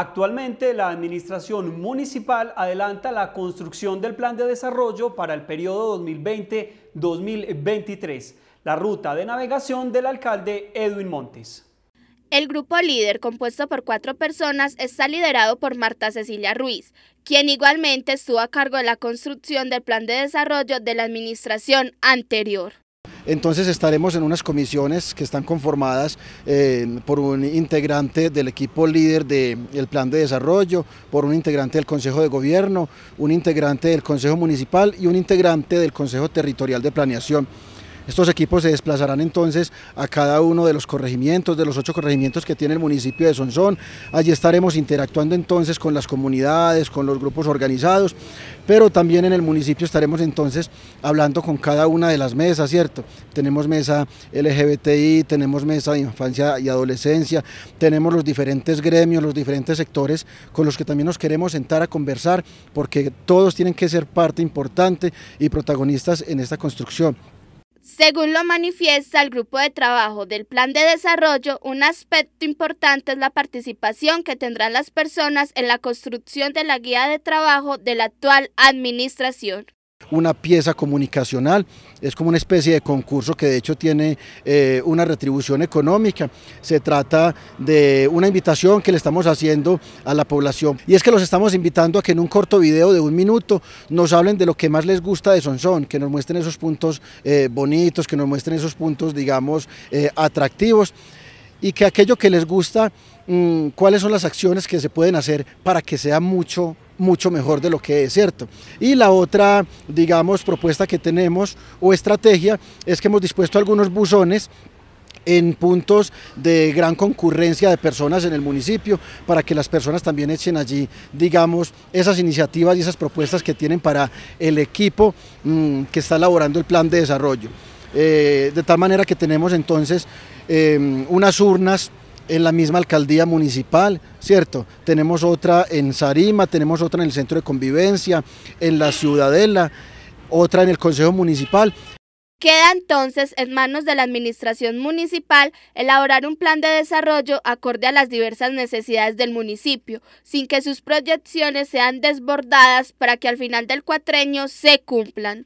Actualmente la Administración Municipal adelanta la construcción del plan de desarrollo para el periodo 2020-2023, la ruta de navegación del alcalde Edwin Montes. El grupo líder, compuesto por cuatro personas, está liderado por Marta Cecilia Ruiz, quien igualmente estuvo a cargo de la construcción del plan de desarrollo de la administración anterior entonces estaremos en unas comisiones que están conformadas eh, por un integrante del equipo líder del plan de desarrollo, por un integrante del Consejo de Gobierno, un integrante del Consejo Municipal y un integrante del Consejo Territorial de Planeación. Estos equipos se desplazarán entonces a cada uno de los corregimientos, de los ocho corregimientos que tiene el municipio de Sonsón. Allí estaremos interactuando entonces con las comunidades, con los grupos organizados, pero también en el municipio estaremos entonces hablando con cada una de las mesas, ¿cierto? Tenemos mesa LGBTI, tenemos mesa de infancia y adolescencia, tenemos los diferentes gremios, los diferentes sectores con los que también nos queremos sentar a conversar porque todos tienen que ser parte importante y protagonistas en esta construcción. Según lo manifiesta el grupo de trabajo del Plan de Desarrollo, un aspecto importante es la participación que tendrán las personas en la construcción de la guía de trabajo de la actual administración una pieza comunicacional, es como una especie de concurso que de hecho tiene eh, una retribución económica, se trata de una invitación que le estamos haciendo a la población y es que los estamos invitando a que en un corto video de un minuto nos hablen de lo que más les gusta de Sonsón, que nos muestren esos puntos eh, bonitos, que nos muestren esos puntos digamos eh, atractivos y que aquello que les gusta, mm, cuáles son las acciones que se pueden hacer para que sea mucho mucho mejor de lo que es, ¿cierto? Y la otra, digamos, propuesta que tenemos o estrategia es que hemos dispuesto algunos buzones en puntos de gran concurrencia de personas en el municipio para que las personas también echen allí, digamos, esas iniciativas y esas propuestas que tienen para el equipo mm, que está elaborando el plan de desarrollo. Eh, de tal manera que tenemos entonces em, unas urnas en la misma alcaldía municipal, ¿cierto? Tenemos otra en Sarima, tenemos otra en el centro de convivencia, en la Ciudadela, otra en el Consejo Municipal. Queda entonces en manos de la Administración Municipal elaborar un plan de desarrollo acorde a las diversas necesidades del municipio, sin que sus proyecciones sean desbordadas para que al final del cuatreño se cumplan.